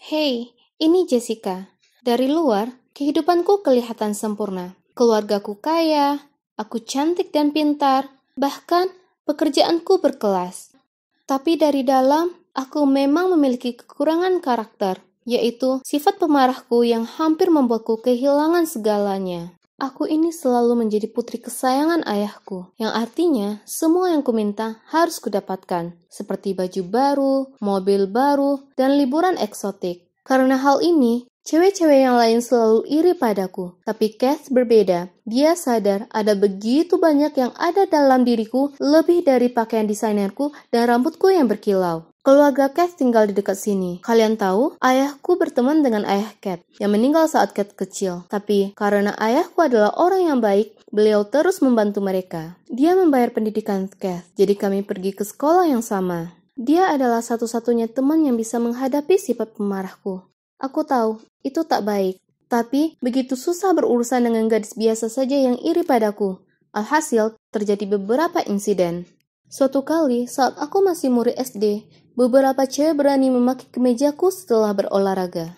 Hey, ini Jessica. Dari luar, kehidupanku kelihatan sempurna. Keluargaku kaya, aku cantik dan pintar, bahkan pekerjaanku berkelas. Tapi dari dalam, aku memang memiliki kekurangan karakter, yaitu sifat pemarahku yang hampir membuatku kehilangan segalanya. Aku ini selalu menjadi putri kesayangan ayahku, yang artinya semua yang kuminta harus kudapatkan, seperti baju baru, mobil baru, dan liburan eksotik. Karena hal ini, Cewek-cewek yang lain selalu iri padaku, tapi Kath berbeda. Dia sadar ada begitu banyak yang ada dalam diriku lebih dari pakaian desainerku dan rambutku yang berkilau. Keluarga Kath tinggal di dekat sini. Kalian tahu, ayahku berteman dengan ayah Kath yang meninggal saat Kath kecil. Tapi karena ayahku adalah orang yang baik, beliau terus membantu mereka. Dia membayar pendidikan Kath, jadi kami pergi ke sekolah yang sama. Dia adalah satu-satunya teman yang bisa menghadapi sifat pemarahku. Aku tahu, itu tak baik. Tapi, begitu susah berurusan dengan gadis biasa saja yang iri padaku. Alhasil, terjadi beberapa insiden. Suatu kali, saat aku masih murid SD, beberapa cewek berani memakai kemejaku setelah berolahraga.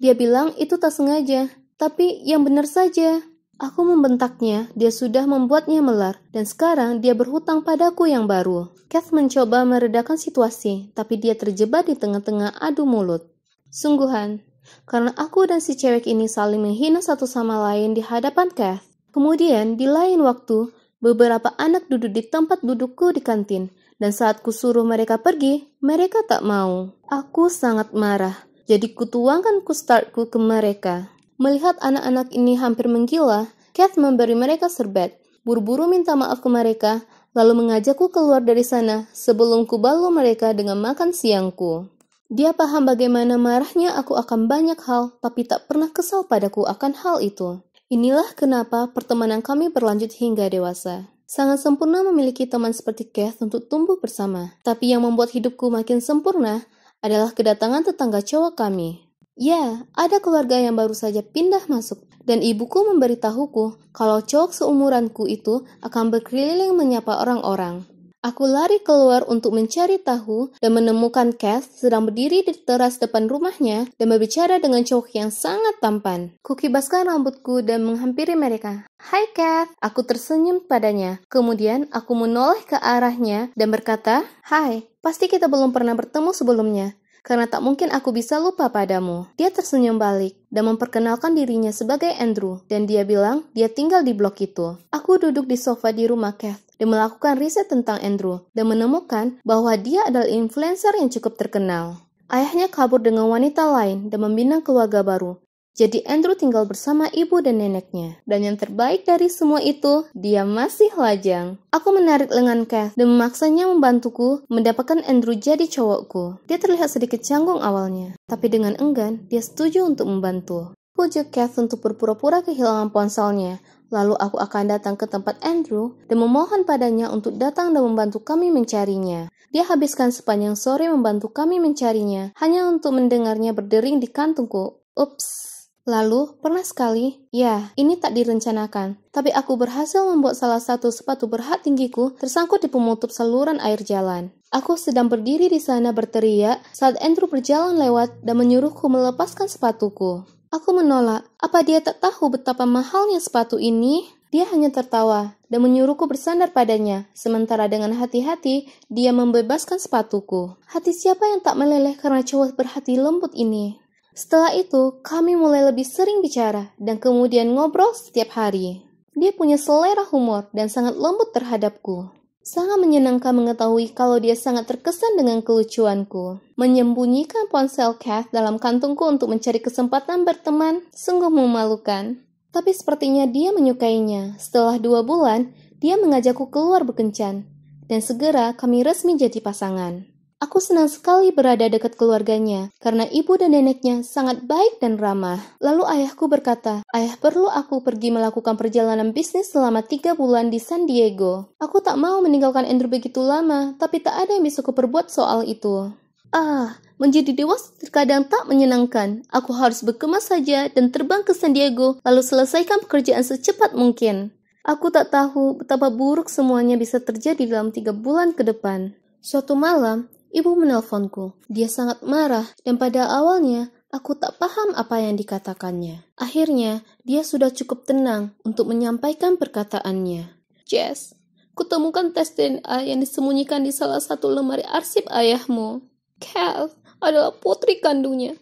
Dia bilang itu tak sengaja, tapi yang benar saja. Aku membentaknya, dia sudah membuatnya melar, dan sekarang dia berhutang padaku yang baru. Kath mencoba meredakan situasi, tapi dia terjebak di tengah-tengah adu mulut. Sungguhan, karena aku dan si cewek ini saling menghina satu sama lain di hadapan Kath. Kemudian, di lain waktu, beberapa anak duduk di tempat dudukku di kantin, dan saat kusuruh mereka pergi, mereka tak mau. Aku sangat marah, jadi kutuangkan kustartku ke mereka. Melihat anak-anak ini hampir menggila, Kath memberi mereka serbet, buru-buru minta maaf ke mereka, lalu mengajakku keluar dari sana sebelum kubalu mereka dengan makan siangku. Dia paham bagaimana marahnya aku akan banyak hal, tapi tak pernah kesal padaku akan hal itu. Inilah kenapa pertemanan kami berlanjut hingga dewasa. Sangat sempurna memiliki teman seperti Keith untuk tumbuh bersama. Tapi yang membuat hidupku makin sempurna adalah kedatangan tetangga cowok kami. Ya, ada keluarga yang baru saja pindah masuk. Dan ibuku memberitahuku kalau cowok seumuranku itu akan berkeliling menyapa orang-orang. Aku lari keluar untuk mencari tahu dan menemukan Cass sedang berdiri di teras depan rumahnya dan berbicara dengan cowok yang sangat tampan. Kukibaskan rambutku dan menghampiri mereka. Hai Kath, aku tersenyum padanya. Kemudian aku menoleh ke arahnya dan berkata, Hai, pasti kita belum pernah bertemu sebelumnya. Karena tak mungkin aku bisa lupa padamu. Dia tersenyum balik dan memperkenalkan dirinya sebagai Andrew. Dan dia bilang dia tinggal di blok itu. Aku duduk di sofa di rumah Kath dan melakukan riset tentang Andrew dan menemukan bahwa dia adalah influencer yang cukup terkenal. Ayahnya kabur dengan wanita lain dan membina keluarga baru. Jadi Andrew tinggal bersama ibu dan neneknya. Dan yang terbaik dari semua itu, dia masih lajang. Aku menarik lengan Kath dan memaksanya membantuku mendapatkan Andrew jadi cowokku. Dia terlihat sedikit canggung awalnya, tapi dengan enggan, dia setuju untuk membantu. Pujuk Kath untuk berpura-pura kehilangan ponselnya, Lalu aku akan datang ke tempat Andrew dan memohon padanya untuk datang dan membantu kami mencarinya. Dia habiskan sepanjang sore membantu kami mencarinya, hanya untuk mendengarnya berdering di kantungku. Ups. Lalu, pernah sekali, ya, ini tak direncanakan, tapi aku berhasil membuat salah satu sepatu berhak tinggiku tersangkut di pemutup saluran air jalan. Aku sedang berdiri di sana berteriak saat Andrew berjalan lewat dan menyuruhku melepaskan sepatuku. Aku menolak. Apa dia tak tahu betapa mahalnya sepatu ini? Dia hanya tertawa dan menyuruhku bersandar padanya, sementara dengan hati-hati dia membebaskan sepatuku. Hati siapa yang tak meleleh karena cowok berhati lembut ini? Setelah itu, kami mulai lebih sering bicara dan kemudian ngobrol setiap hari. Dia punya selera humor dan sangat lembut terhadapku. Sangat menyenangkan mengetahui kalau dia sangat terkesan dengan kelucuanku. Menyembunyikan ponsel Kath dalam kantungku untuk mencari kesempatan berteman sungguh memalukan. Tapi sepertinya dia menyukainya. Setelah dua bulan, dia mengajakku keluar berkencan. Dan segera kami resmi jadi pasangan. Aku senang sekali berada dekat keluarganya, karena ibu dan neneknya sangat baik dan ramah. Lalu ayahku berkata, ayah perlu aku pergi melakukan perjalanan bisnis selama tiga bulan di San Diego. Aku tak mau meninggalkan Andrew begitu lama, tapi tak ada yang bisa kuperbuat soal itu. Ah, menjadi dewasa terkadang tak menyenangkan. Aku harus berkemas saja dan terbang ke San Diego, lalu selesaikan pekerjaan secepat mungkin. Aku tak tahu betapa buruk semuanya bisa terjadi dalam tiga bulan ke depan. Suatu malam, Ibu menelponku. Dia sangat marah dan pada awalnya aku tak paham apa yang dikatakannya. Akhirnya, dia sudah cukup tenang untuk menyampaikan perkataannya. Jess, kutemukan tes DNA yang disembunyikan di salah satu lemari arsip ayahmu. Cal adalah putri kandungnya.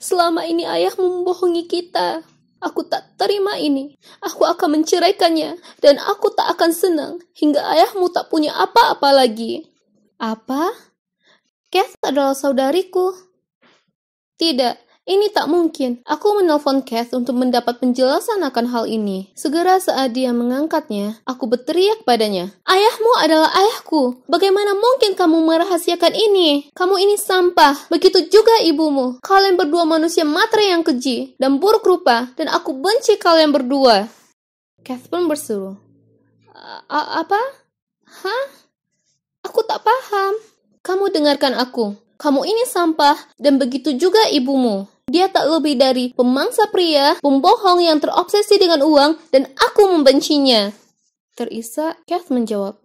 Selama ini ayah membohongi kita. Aku tak terima ini. Aku akan menceraikannya dan aku tak akan senang hingga ayahmu tak punya apa-apa lagi. Apa? Kath ya, adalah saudariku. Tidak, ini tak mungkin. Aku menelpon Kath untuk mendapat penjelasan akan hal ini. Segera saat dia mengangkatnya, aku berteriak padanya. Ayahmu adalah ayahku. Bagaimana mungkin kamu merahasiakan ini? Kamu ini sampah. Begitu juga ibumu. Kalian berdua manusia matre yang keji dan buruk rupa. Dan aku benci kalian berdua. Kath pun berseru. Apa? Hah? Aku tak paham. Kamu dengarkan aku. Kamu ini sampah dan begitu juga ibumu. Dia tak lebih dari pemangsa pria, pembohong yang terobsesi dengan uang dan aku membencinya. Terisa, Kath menjawab,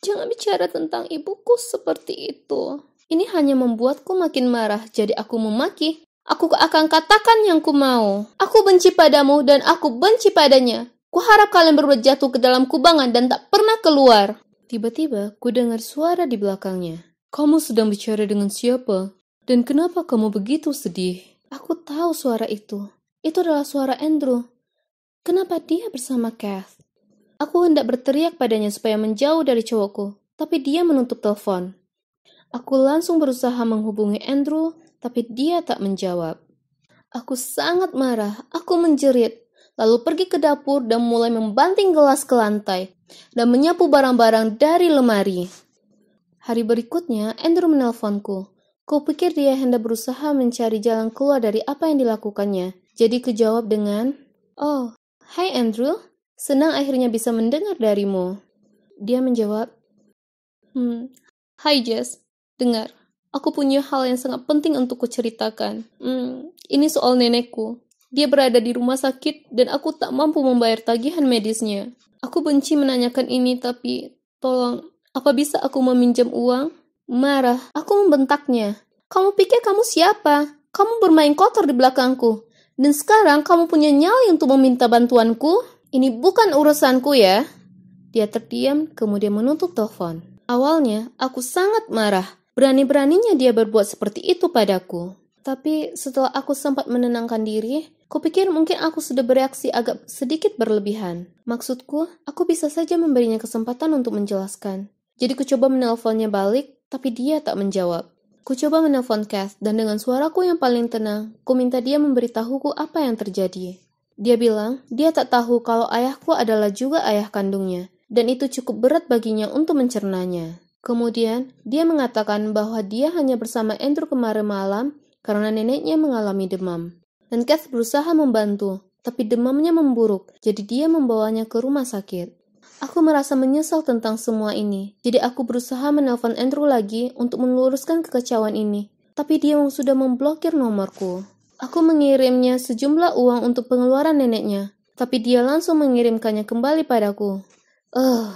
Jangan bicara tentang ibuku seperti itu. Ini hanya membuatku makin marah, jadi aku memaki. Aku akan katakan yang ku mau. Aku benci padamu dan aku benci padanya. Kuharap kalian berdua jatuh ke dalam kubangan dan tak pernah keluar. Tiba-tiba, ku dengar suara di belakangnya. Kamu sedang bicara dengan siapa? Dan kenapa kamu begitu sedih? Aku tahu suara itu. Itu adalah suara Andrew. Kenapa dia bersama Kath? Aku hendak berteriak padanya supaya menjauh dari cowokku, tapi dia menutup telepon. Aku langsung berusaha menghubungi Andrew, tapi dia tak menjawab. Aku sangat marah. Aku menjerit lalu pergi ke dapur dan mulai membanting gelas ke lantai dan menyapu barang-barang dari lemari. Hari berikutnya, Andrew menelponku. Kupikir dia hendak berusaha mencari jalan keluar dari apa yang dilakukannya. Jadi kejawab dengan, Oh, hai Andrew, senang akhirnya bisa mendengar darimu. Dia menjawab, Hmm, hai Jess, dengar, aku punya hal yang sangat penting untuk kuceritakan. Hmm, ini soal nenekku. Dia berada di rumah sakit dan aku tak mampu membayar tagihan medisnya. Aku benci menanyakan ini tapi tolong, apa bisa aku meminjam uang? Marah, aku membentaknya. Kamu pikir kamu siapa? Kamu bermain kotor di belakangku. Dan sekarang kamu punya nyali untuk meminta bantuanku? Ini bukan urusanku ya. Dia terdiam, kemudian menutup telepon. Awalnya, aku sangat marah. Berani-beraninya dia berbuat seperti itu padaku. Tapi setelah aku sempat menenangkan diri, kupikir mungkin aku sudah bereaksi agak sedikit berlebihan. Maksudku, aku bisa saja memberinya kesempatan untuk menjelaskan. Jadi kucoba menelponnya balik, tapi dia tak menjawab. Kucoba menelpon Kath, dan dengan suaraku yang paling tenang, ku minta dia memberitahuku apa yang terjadi. Dia bilang, dia tak tahu kalau ayahku adalah juga ayah kandungnya, dan itu cukup berat baginya untuk mencernanya. Kemudian, dia mengatakan bahwa dia hanya bersama Andrew kemarin malam karena neneknya mengalami demam. Dan Kath berusaha membantu, tapi demamnya memburuk, jadi dia membawanya ke rumah sakit. Aku merasa menyesal tentang semua ini, jadi aku berusaha menelpon Andrew lagi untuk meluruskan kekecauan ini. Tapi dia sudah memblokir nomorku. Aku mengirimnya sejumlah uang untuk pengeluaran neneknya, tapi dia langsung mengirimkannya kembali padaku. Eh, uh,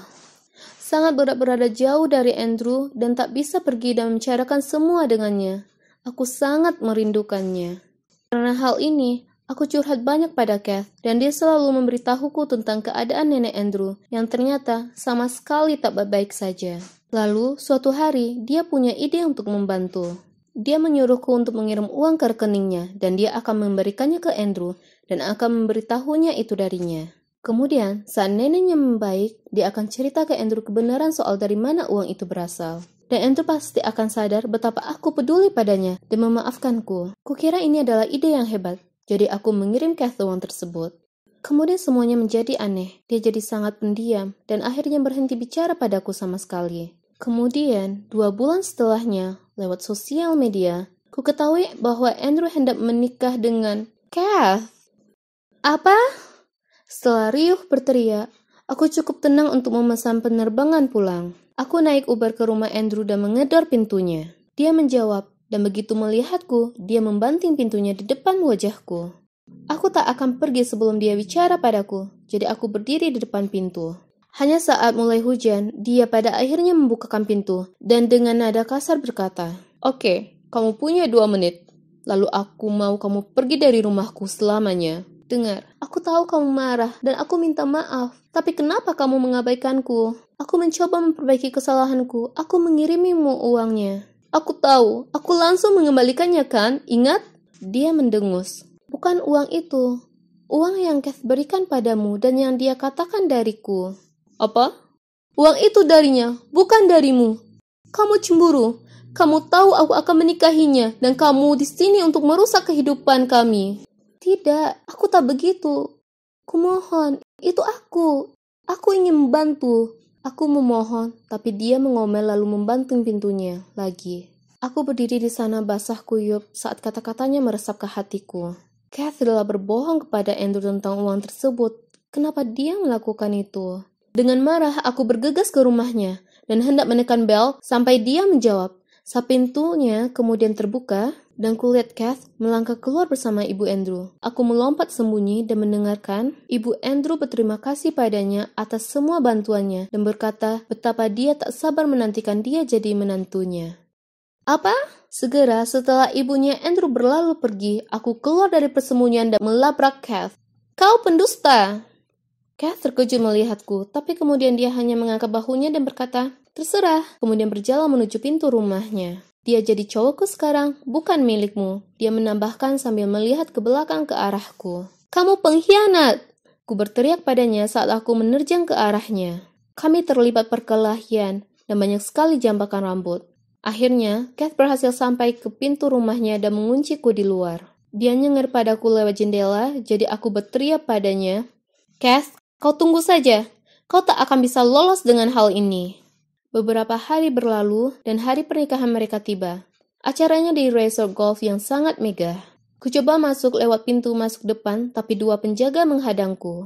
sangat berat berada jauh dari Andrew dan tak bisa pergi dan membicarakan semua dengannya. Aku sangat merindukannya. Karena hal ini, aku curhat banyak pada Kath, dan dia selalu memberitahuku tentang keadaan nenek Andrew, yang ternyata sama sekali tak baik-baik saja. Lalu, suatu hari, dia punya ide untuk membantu. Dia menyuruhku untuk mengirim uang ke rekeningnya, dan dia akan memberikannya ke Andrew, dan akan memberitahunya itu darinya. Kemudian, saat neneknya membaik, dia akan cerita ke Andrew kebenaran soal dari mana uang itu berasal dan Andrew pasti akan sadar betapa aku peduli padanya dan memaafkanku. Kukira ini adalah ide yang hebat, jadi aku mengirim Catherine tersebut. Kemudian semuanya menjadi aneh. Dia jadi sangat pendiam dan akhirnya berhenti bicara padaku sama sekali. Kemudian, dua bulan setelahnya, lewat sosial media, ku ketahui bahwa Andrew hendak menikah dengan Kath. Apa? Setelah riuh berteriak, aku cukup tenang untuk memesan penerbangan pulang. Aku naik Uber ke rumah Andrew dan mengedor pintunya. Dia menjawab, dan begitu melihatku, dia membanting pintunya di depan wajahku. Aku tak akan pergi sebelum dia bicara padaku, jadi aku berdiri di depan pintu. Hanya saat mulai hujan, dia pada akhirnya membukakan pintu dan dengan nada kasar berkata, Oke, okay, kamu punya dua menit. Lalu aku mau kamu pergi dari rumahku selamanya. Dengar, aku tahu kamu marah dan aku minta maaf. Tapi kenapa kamu mengabaikanku? Aku mencoba memperbaiki kesalahanku. Aku mengirimimu uangnya. Aku tahu. Aku langsung mengembalikannya kan? Ingat? Dia mendengus. Bukan uang itu. Uang yang Kath berikan padamu dan yang dia katakan dariku. Apa? Uang itu darinya, bukan darimu. Kamu cemburu. Kamu tahu aku akan menikahinya dan kamu di sini untuk merusak kehidupan kami. Tidak, aku tak begitu. Kumohon, itu aku. Aku ingin membantu. Aku memohon, tapi dia mengomel lalu membanting pintunya lagi. Aku berdiri di sana basah kuyup saat kata-katanya meresap ke hatiku. Kath telah berbohong kepada Andrew tentang uang tersebut. Kenapa dia melakukan itu? Dengan marah, aku bergegas ke rumahnya dan hendak menekan bel sampai dia menjawab. Saat pintunya kemudian terbuka, dan kulihat Kath melangkah keluar bersama Ibu Andrew. Aku melompat sembunyi dan mendengarkan Ibu Andrew berterima kasih padanya atas semua bantuannya dan berkata betapa dia tak sabar menantikan dia jadi menantunya. Apa? Segera setelah ibunya Andrew berlalu pergi, aku keluar dari persembunyian dan melabrak Kath. Kau pendusta! Kath terkejut melihatku, tapi kemudian dia hanya mengangkat bahunya dan berkata, Terserah, kemudian berjalan menuju pintu rumahnya. Dia jadi cowokku sekarang, bukan milikmu. Dia menambahkan sambil melihat ke belakang ke arahku. Kamu pengkhianat! Ku berteriak padanya saat aku menerjang ke arahnya. Kami terlibat perkelahian dan banyak sekali jambakan rambut. Akhirnya, Kath berhasil sampai ke pintu rumahnya dan mengunciku di luar. Dia nyengir padaku lewat jendela, jadi aku berteriak padanya. Kath, kau tunggu saja. Kau tak akan bisa lolos dengan hal ini. Beberapa hari berlalu dan hari pernikahan mereka tiba. Acaranya di resort golf yang sangat megah. Kucoba masuk lewat pintu masuk depan, tapi dua penjaga menghadangku.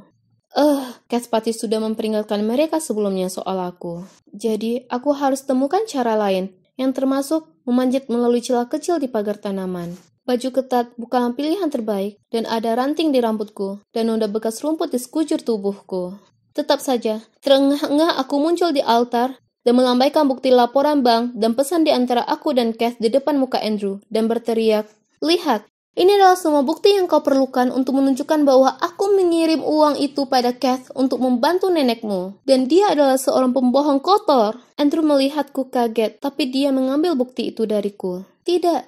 Eh, uh, Kaspati sudah memperingatkan mereka sebelumnya soal aku. Jadi, aku harus temukan cara lain, yang termasuk memanjat melalui celah kecil di pagar tanaman. Baju ketat bukan pilihan terbaik, dan ada ranting di rambutku, dan noda bekas rumput di sekujur tubuhku. Tetap saja, terengah-engah aku muncul di altar dan melambaikan bukti laporan bank dan pesan di antara aku dan Kath di depan muka Andrew dan berteriak, Lihat, ini adalah semua bukti yang kau perlukan untuk menunjukkan bahwa aku mengirim uang itu pada Kath untuk membantu nenekmu. Dan dia adalah seorang pembohong kotor. Andrew melihatku kaget, tapi dia mengambil bukti itu dariku. Tidak,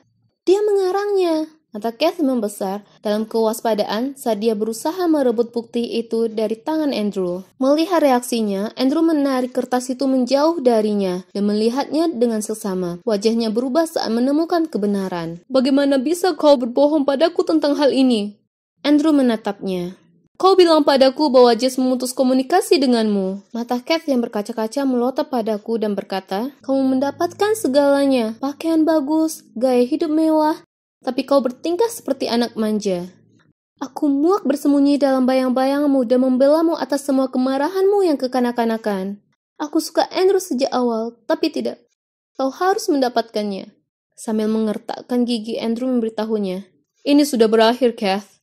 dia mengarangnya. Mata Kath membesar dalam kewaspadaan saat dia berusaha merebut bukti itu dari tangan Andrew. Melihat reaksinya, Andrew menarik kertas itu menjauh darinya dan melihatnya dengan seksama. Wajahnya berubah saat menemukan kebenaran. Bagaimana bisa kau berbohong padaku tentang hal ini? Andrew menatapnya. Kau bilang padaku bahwa Jess memutus komunikasi denganmu. Mata Kath yang berkaca-kaca melotot padaku dan berkata, Kamu mendapatkan segalanya, pakaian bagus, gaya hidup mewah, tapi kau bertingkah seperti anak manja. Aku muak bersembunyi dalam bayang-bayangmu dan membelamu atas semua kemarahanmu yang kekanak-kanakan. Aku suka Andrew sejak awal, tapi tidak. Kau harus mendapatkannya. Sambil mengertakkan gigi, Andrew memberitahunya. Ini sudah berakhir, Kath.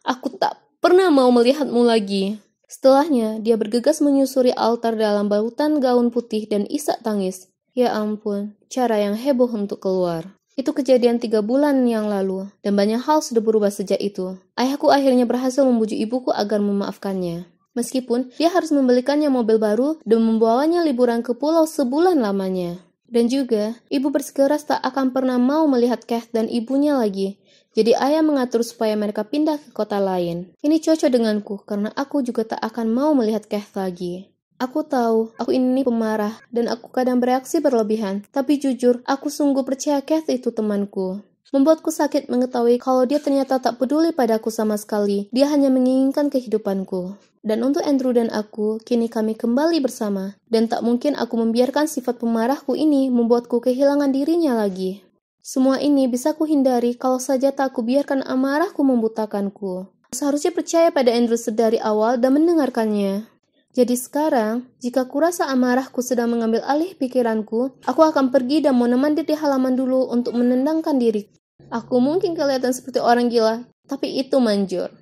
Aku tak pernah mau melihatmu lagi. Setelahnya, dia bergegas menyusuri altar dalam bautan gaun putih dan isak tangis. Ya ampun, cara yang heboh untuk keluar. Itu kejadian tiga bulan yang lalu, dan banyak hal sudah berubah sejak itu. Ayahku akhirnya berhasil membujuk ibuku agar memaafkannya. Meskipun dia harus membelikannya mobil baru dan membawanya liburan ke pulau sebulan lamanya. Dan juga, ibu bersikeras tak akan pernah mau melihat Keith dan ibunya lagi. Jadi ayah mengatur supaya mereka pindah ke kota lain. Ini cocok denganku karena aku juga tak akan mau melihat Keith lagi. Aku tahu, aku ini pemarah, dan aku kadang bereaksi berlebihan. Tapi jujur, aku sungguh percaya Kath itu temanku. Membuatku sakit mengetahui kalau dia ternyata tak peduli padaku sama sekali. Dia hanya menginginkan kehidupanku. Dan untuk Andrew dan aku, kini kami kembali bersama. Dan tak mungkin aku membiarkan sifat pemarahku ini membuatku kehilangan dirinya lagi. Semua ini bisa kuhindari kalau saja tak aku biarkan amarahku membutakanku. Seharusnya percaya pada Andrew sedari awal dan mendengarkannya. Jadi sekarang, jika kurasa amarahku sedang mengambil alih pikiranku, aku akan pergi dan menemani di halaman dulu untuk menendangkan diri. Aku mungkin kelihatan seperti orang gila, tapi itu manjur.